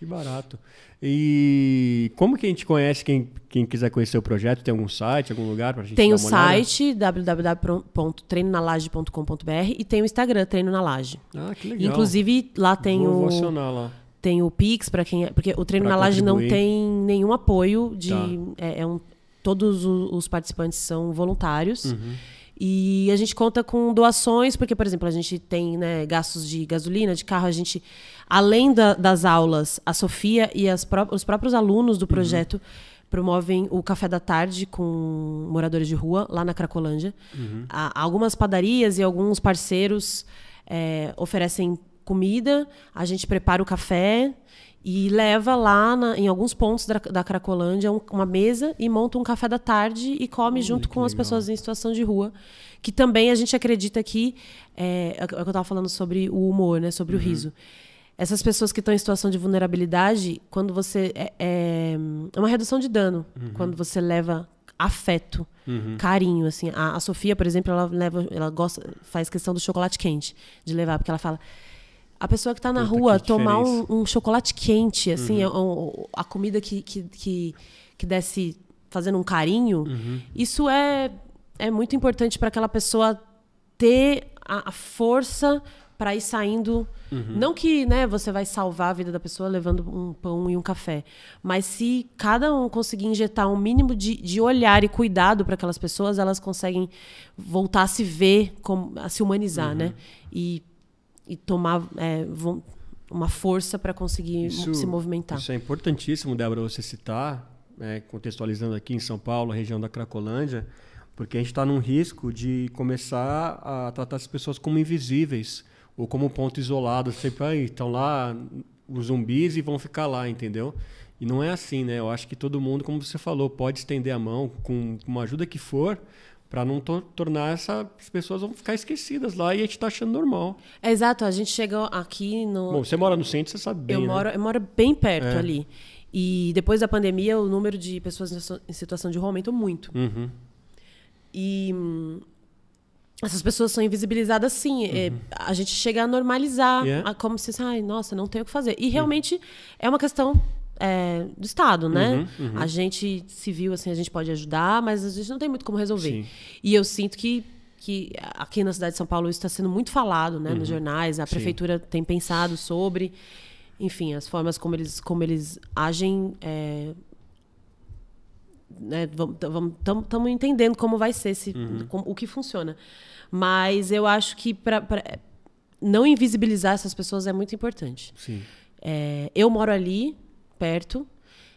Que barato. E como que a gente conhece quem, quem quiser conhecer o projeto? Tem algum site, algum lugar para a gente Tem o site www.treinonalaje.com.br e tem o Instagram Treino na Laje. Ah, que legal. Inclusive lá tem Vou, o acionar lá. Tem o Pix para quem é, porque o Treino pra na Laje não tem nenhum apoio de tá. é, é, um todos os participantes são voluntários. Uhum. E a gente conta com doações, porque, por exemplo, a gente tem né, gastos de gasolina, de carro, a gente, além da, das aulas, a Sofia e pró os próprios alunos do uhum. projeto. Uhum promovem o café da tarde com moradores de rua lá na Cracolândia. Uhum. Há algumas padarias e alguns parceiros é, oferecem comida, a gente prepara o café e leva lá na, em alguns pontos da, da Cracolândia um, uma mesa e monta um café da tarde e come junto com legal. as pessoas em situação de rua. Que também a gente acredita que. É, é o que eu estava falando sobre o humor, né? sobre uhum. o riso. Essas pessoas que estão em situação de vulnerabilidade, quando você. É, é, é uma redução de dano uhum. quando você leva afeto, uhum. carinho, assim. A, a, Sofia, por exemplo, ela leva, ela gosta, faz questão do chocolate quente de levar, porque ela fala: a pessoa que está na Puta, rua tomar um, um, chocolate quente, assim, uhum. a, é a, comida que, que, que, que, desse fazendo um carinho, uhum. isso é, é muito importante para aquela pessoa ter a, a força para ir saindo. Uhum. Não que né, você vai salvar a vida da pessoa levando um pão e um café, mas se cada um conseguir injetar um mínimo de, de olhar e cuidado para aquelas pessoas, elas conseguem voltar a se ver, como, a se humanizar, uhum. né? E e tomar é, uma força para conseguir isso, se movimentar. Isso é importantíssimo, Débora, você citar, né, contextualizando aqui em São Paulo, a região da Cracolândia, porque a gente está num risco de começar a tratar as pessoas como invisíveis ou como ponto isolado, sempre aí estão lá os zumbis e vão ficar lá, entendeu? E não é assim, né? Eu acho que todo mundo, como você falou, pode estender a mão com, com uma ajuda que for, para não to tornar essa, as pessoas vão ficar esquecidas lá e a gente tá achando normal. É, exato, a gente chega aqui no. Bom, você mora no centro, você sabe bem. Eu, né? moro, eu moro bem perto é. ali. E depois da pandemia, o número de pessoas em situação de rua aumentou muito. Uhum. E hum, essas pessoas são invisibilizadas, sim. É, uhum. É, a gente chega a normalizar, yeah. É. a, como se, ai, nossa, não tem o que fazer. E uhum. realmente uhum. é uma questão é, do Estado, né? Uhum, uhum. A gente civil, assim, a gente pode ajudar, mas a gente não tem muito como resolver. Sim. E eu sinto que que aqui na cidade de São Paulo isso está sendo muito falado, né, uhum. nos jornais. A Sim. prefeitura tem pensado sobre, enfim, as formas como eles como eles agem. É, né, estamos entendendo como vai ser se, uhum. com, o que funciona, mas eu acho que para é, não invisibilizar essas pessoas é muito importante. É, eu moro ali, perto.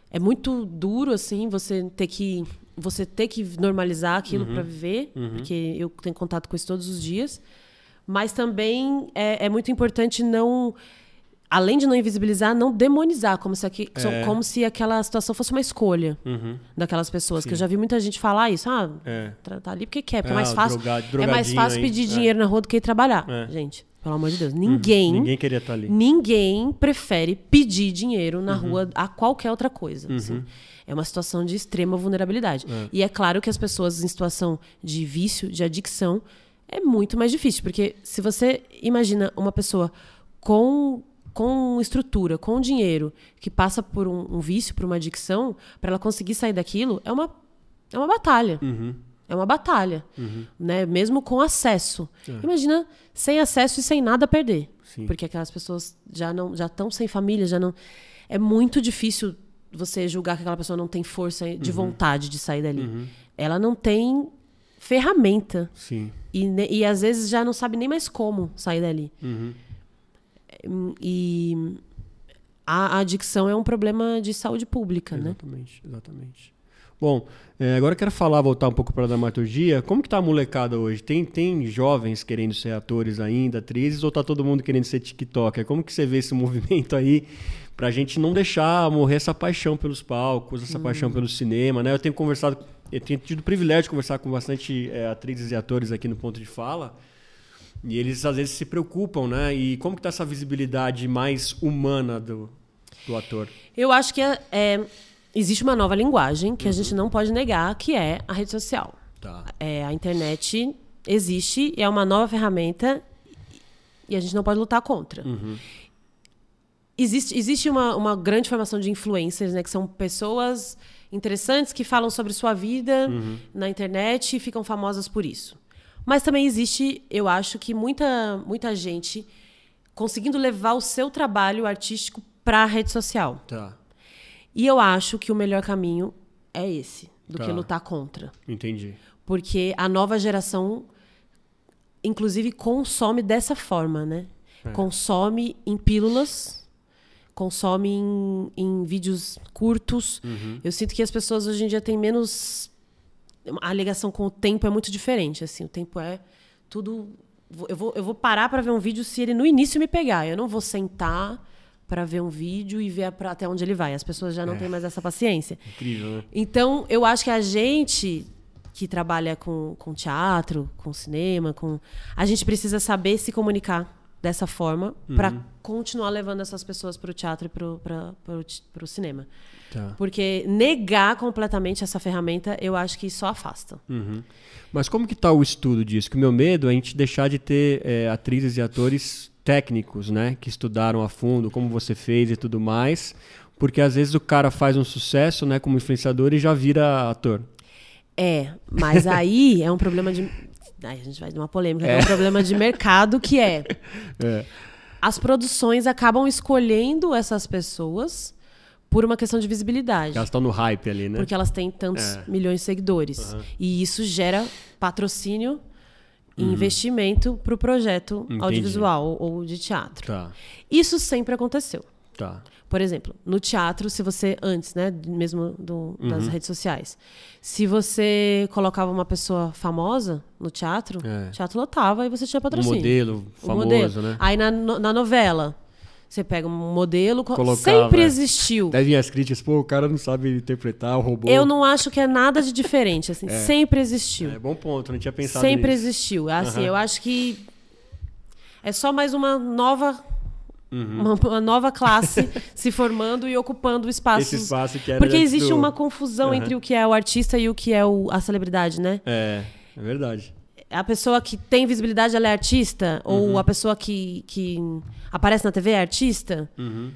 É muito duro, assim, você ter que você ter que normalizar aquilo uhum. para viver, uhum. porque eu tenho contato com isso todos os dias. Mas também é, é, muito importante não, além de não invisibilizar, não demonizar, como se, aqui, é. como se aquela situação fosse uma escolha uhum. daquelas pessoas. Sim. Que eu já vi muita gente falar isso. Ah, é. tá ali porque quer, porque é ah, mais fácil. Drogado, é mais fácil aí. pedir é. dinheiro na rua do que ir trabalhar, é. gente. Pelo amor de Deus. Uhum. Ninguém. Uhum. Ninguém queria estar ali. Ninguém prefere pedir dinheiro na uhum. rua a qualquer outra coisa. Uhum. Assim. É uma situação de extrema vulnerabilidade. É. E é claro que as pessoas em situação de vício, de adicção, é muito mais difícil. Porque se você imagina uma pessoa com com estrutura, com dinheiro, que passa por um, um vício, por uma adicção, para ela conseguir sair daquilo, é uma, é uma batalha. Uhum. É uma batalha, uhum. né? Mesmo com acesso. É. Imagina sem acesso e sem nada a perder, Sim. porque aquelas pessoas já não, já estão sem família, já não. É muito difícil você julgar que aquela pessoa não tem força de uhum. vontade de sair dali. Uhum. Ela não tem ferramenta. Sim. E, e às vezes já não sabe nem mais como sair dali. Uhum. E a, a adicção é um problema de saúde pública, exatamente, né? Exatamente, exatamente. Bom, é, agora eu quero falar, voltar um pouco para a dramaturgia. Como que tá a molecada hoje? Tem, tem jovens querendo ser atores ainda, atrizes, ou tá todo mundo querendo ser TikToker? Como que você vê esse movimento aí para a gente não deixar morrer essa paixão pelos palcos, essa hum. paixão pelo cinema, né? Eu tenho conversado, eu tenho tido o privilégio de conversar com bastante é, atrizes e atores aqui no Ponto de Fala. E eles às vezes se preocupam, né? E como que tá essa visibilidade mais humana do, do ator? Eu acho que é, é existe uma nova linguagem que uhum. a gente uhum. não pode negar, que é a rede social. Tá. É, a internet existe, é uma nova ferramenta e a gente não pode lutar contra. Uhum. Existe, existe uma, uma grande formação de influencers, né? Que são pessoas interessantes que falam sobre sua vida uhum. na internet e ficam famosas por isso. Mas também existe, eu acho, que muita, muita gente conseguindo levar o seu trabalho artístico para a rede social. Tá. E eu acho que o melhor caminho é esse, do tá. que lutar contra. Entendi. Porque a nova geração, inclusive, consome dessa forma, né? É. Consome em pílulas, consome em, em vídeos curtos. Uhum. Eu sinto que as pessoas hoje em dia têm menos. A ligação com o tempo é muito diferente, assim. O tempo é tudo eu vou, eu vou parar para ver um vídeo se ele no início me pegar. Eu não vou sentar para ver um vídeo e ver a, até onde ele vai. As pessoas já não é. têm mais essa paciência. Incrível, né? Então, eu acho que a gente que trabalha com, com teatro, com cinema, com a gente precisa saber se comunicar dessa forma uhum. para continuar levando essas pessoas para o teatro e para o cinema. Tá. Porque negar completamente essa ferramenta, eu acho que só afasta. Uhum. Mas como que está o estudo disso? Que o meu medo é a gente deixar de ter é, atrizes e atores técnicos, né, que estudaram a fundo como você fez e tudo mais, porque às vezes o cara faz um sucesso, né, como influenciador e já vira ator. É, mas aí é um problema de a gente vai de uma polêmica, é, é um é. problema de mercado que é. é. As produções acabam escolhendo essas pessoas por uma questão de visibilidade. Elas estão no hype ali, né? Porque elas têm tantos é. milhões de seguidores. Uhum. E isso gera patrocínio uhum. investimento para o projeto Entendi. audiovisual ou de teatro. Tá. Isso sempre aconteceu. Tá. Por exemplo, no teatro, se você antes, né, mesmo do, uhum. das uhum. redes sociais, se você colocava uma pessoa famosa no teatro, é. o teatro lotava e você tinha patrocínio. modelo famoso, modelo. né? Aí na, na novela, você pega um modelo, Colocava. sempre existiu. Devem as críticas, pô, o cara não sabe interpretar o robô. Eu não acho que é nada de diferente, assim, é. sempre existiu. É bom ponto, não tinha pensado Sempre nisso. existiu. É assim, uhum. eu acho que é só mais uma nova uhum. uma, uma, nova classe se formando e ocupando o espaço. Esse espaço que era Porque existe do... uma confusão uhum. entre o que é o artista e o que é o, a celebridade, né? É, é verdade a pessoa que tem visibilidade ela é artista? Ou uhum. a pessoa que, que aparece na TV é artista? Uhum.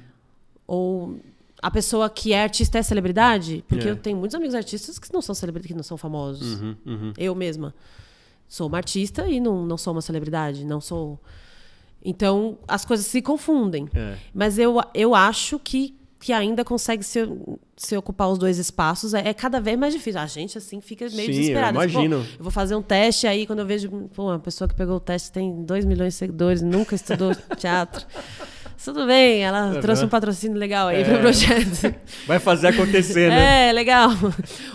Ou a pessoa que é artista é celebridade? Porque yeah. É. eu tenho muitos amigos artistas que não são celebridades, que não são famosos. Uhum, uhum. Eu mesma sou uma artista e não, não sou uma celebridade, não sou. Então as coisas se confundem. É. Mas eu, eu acho que que ainda consegue se, se ocupar os dois espaços. É, é, cada vez mais difícil. A gente, assim, fica meio Sim, desesperada. Eu tipo, imagino. eu vou fazer um teste aí, quando eu vejo, pô, uma pessoa que pegou o teste tem 2 milhões de seguidores, nunca estudou teatro. Tudo bem, ela uhum. trouxe um patrocínio legal aí é. para o projeto. Vai fazer acontecer, né? É, legal.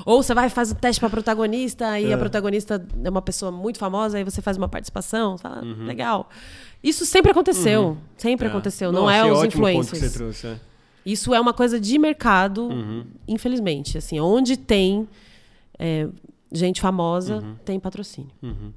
Ou você vai faz o um teste para protagonista e a é. protagonista é uma pessoa muito famosa aí você faz uma participação, fala, ah, uhum. legal. Isso sempre aconteceu, uhum. sempre é. aconteceu, não é os influencers. Ponto que você trouxe, é. Isso é uma coisa de mercado, uhum. infelizmente. Assim, onde tem é, gente famosa, uhum. tem patrocínio. Uhum.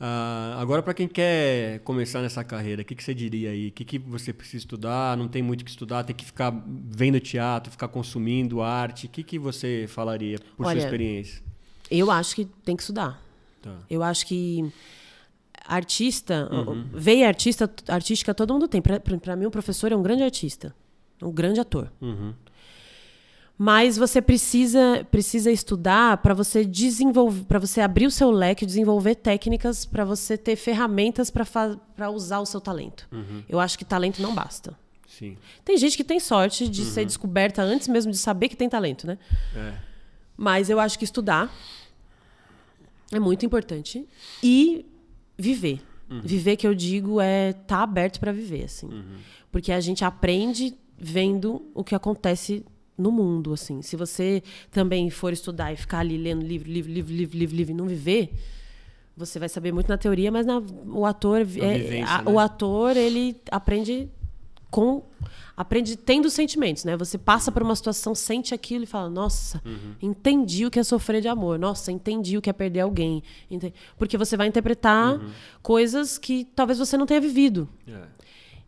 Uh, agora, para quem quer começar nessa carreira, o que, que, você diria aí? O que, que você precisa estudar? Não tem muito que estudar, tem que ficar vendo teatro, ficar consumindo arte. O que, que você falaria por Olha, sua experiência? Eu acho que tem que estudar. Tá. Eu acho que artista, uhum. veia artista, artística todo mundo tem. Para mim, o professor é um grande artista um grande ator. Uhum. Mas você precisa precisa estudar para você desenvolver, para você abrir o seu leque, desenvolver técnicas, para você ter ferramentas para usar o seu talento. Uhum. Eu acho que talento não basta. Sim. Tem gente que tem sorte de uhum. ser descoberta antes mesmo de saber que tem talento, né? É. Mas eu acho que estudar é muito importante e viver. Uhum. Viver que eu digo é estar tá aberto para viver, assim. Uhum. Porque a gente aprende vendo o que acontece no mundo, assim. Se você também for estudar e ficar ali lendo livro, livro, livro, livro, livro, livro e não viver, você vai saber muito na teoria, mas na, o ator é, a, né? o ator ele aprende com aprende tendo sentimentos, né? Você passa por uma situação, sente aquilo e fala: "Nossa, uhum. entendi o que é sofrer de amor. Nossa, entendi o que é perder alguém". Porque você vai interpretar uhum. coisas que talvez você não tenha vivido. É.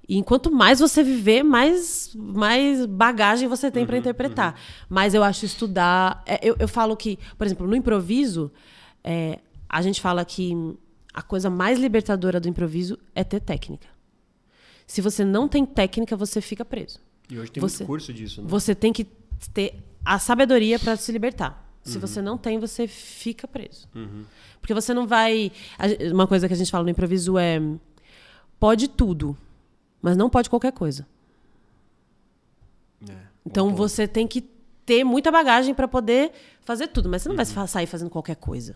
E enquanto mais você viver, mais, mais bagagem você tem uhum, para interpretar. Uhum. Mas eu acho estudar. É, eu, eu falo que, por exemplo, no improviso, é, a gente fala que a coisa mais libertadora do improviso é ter técnica. Se você não tem técnica, você fica preso. E hoje tem você, muito curso disso, né? Você tem que ter a sabedoria para se libertar. Se uhum. você não tem, você fica preso. Uhum. Porque você não vai. Uma coisa que a gente fala no improviso é. Pode tudo mas não pode qualquer coisa. É, então ponto. você tem que ter muita bagagem para poder fazer tudo, mas você não uhum. vai sair fazendo qualquer coisa.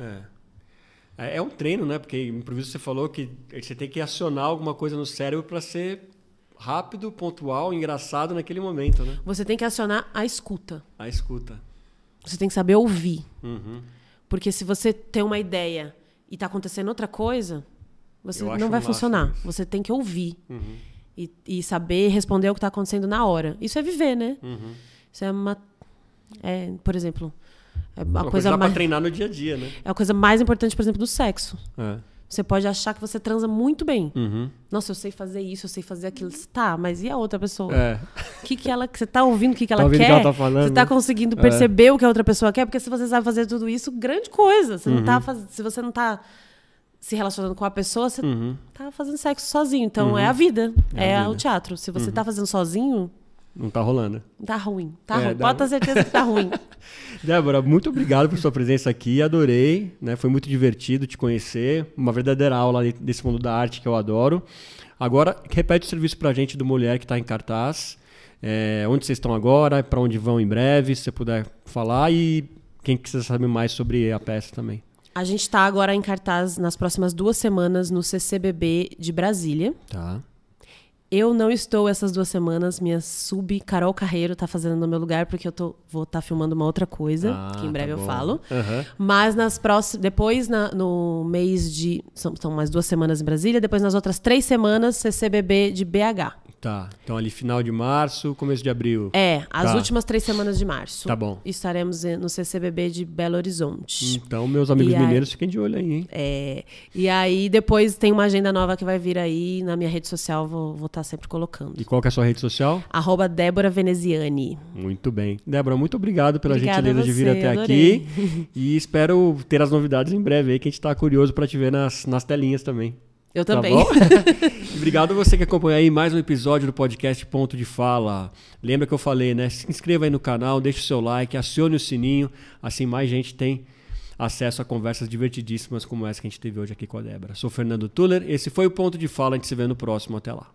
É. é. É um treino, né? Porque improviso você falou que você tem que acionar alguma coisa no cérebro para ser rápido, pontual, engraçado naquele momento, né? Você tem que acionar a escuta. A escuta. Você tem que saber ouvir. Uhum. Porque se você tem uma ideia e está acontecendo outra coisa, você Eu não vai funcionar. Isso. Você tem que ouvir. Uhum. E, e saber responder o que está acontecendo na hora. Isso é viver, né? Uhum. Isso é uma. É, por exemplo. É uma, uma coisa, coisa dá mais... pra treinar no dia a dia, né? É a coisa mais importante, por exemplo, do sexo. É. Você pode achar que você transa muito bem. Uhum. Nossa, eu sei fazer isso, eu sei fazer aquilo. Tá, mas e a outra pessoa? É. Que que ela, você tá ouvindo o que, que tá ela tá quer? Que ela tá falando, você tá conseguindo é. perceber é. o que a outra pessoa quer? Porque se você sabe fazer tudo isso, grande coisa. Você uhum. não tá faz... Se você não tá se relacionando com a pessoa, você uhum. tá fazendo sexo sozinho. Então uhum. é a vida, é, é a vida. o teatro. Se você uhum. tá fazendo sozinho. Não tá rolando. Tá ruim. Tá é, ruim. Pode ter certeza que tá ruim. Débora, muito obrigado por sua presença aqui. Adorei. Né? Foi muito divertido te conhecer. Uma verdadeira aula desse mundo da arte que eu adoro. Agora, repete o serviço pra gente do Mulher que tá em cartaz. É, onde vocês estão agora, para onde vão em breve, se você puder falar. E quem quiser saber mais sobre a peça também. A gente está agora em cartaz nas próximas duas semanas no CCBB de Brasília. Tá. Eu não estou essas duas semanas, minha sub Carol Carreiro está fazendo no meu lugar, porque eu tô, vou estar tá filmando uma outra coisa, ah, que em breve tá eu falo. Uhum. Mas nas próximas. Depois, na, no mês de. São, são mais duas semanas em Brasília, depois nas outras três semanas, CCBB de BH. Tá. Então ali final de março, começo de abril. É, as tá. últimas três semanas de março. Tá bom. Estaremos eh, no CCBB de Belo Horizonte. Então meus amigos e mineiros aí... fiquem de olho aí, hein? É. E aí depois tem uma agenda nova que vai vir aí na minha rede social, vou estar tá sempre colocando. E qual que é a sua rede social? Arroba Débora Veneziani. Muito bem. Débora, muito obrigado pela Obrigada gentileza você, de vir até adorei. aqui. e espero ter as novidades em breve aí, que a gente está curioso para te ver nas, nas telinhas também. Eu tá também. Tá Obrigado você que acompanha aí mais um episódio do podcast Ponto de Fala. Lembra que eu falei, né? Se inscreva aí no canal, deixe o seu like, acione o sininho, assim mais gente tem acesso a conversas divertidíssimas como essa que a gente teve hoje aqui com a Débora. Sou Fernando Tuller, esse foi o Ponto de Fala, a gente se vê no próximo, até lá.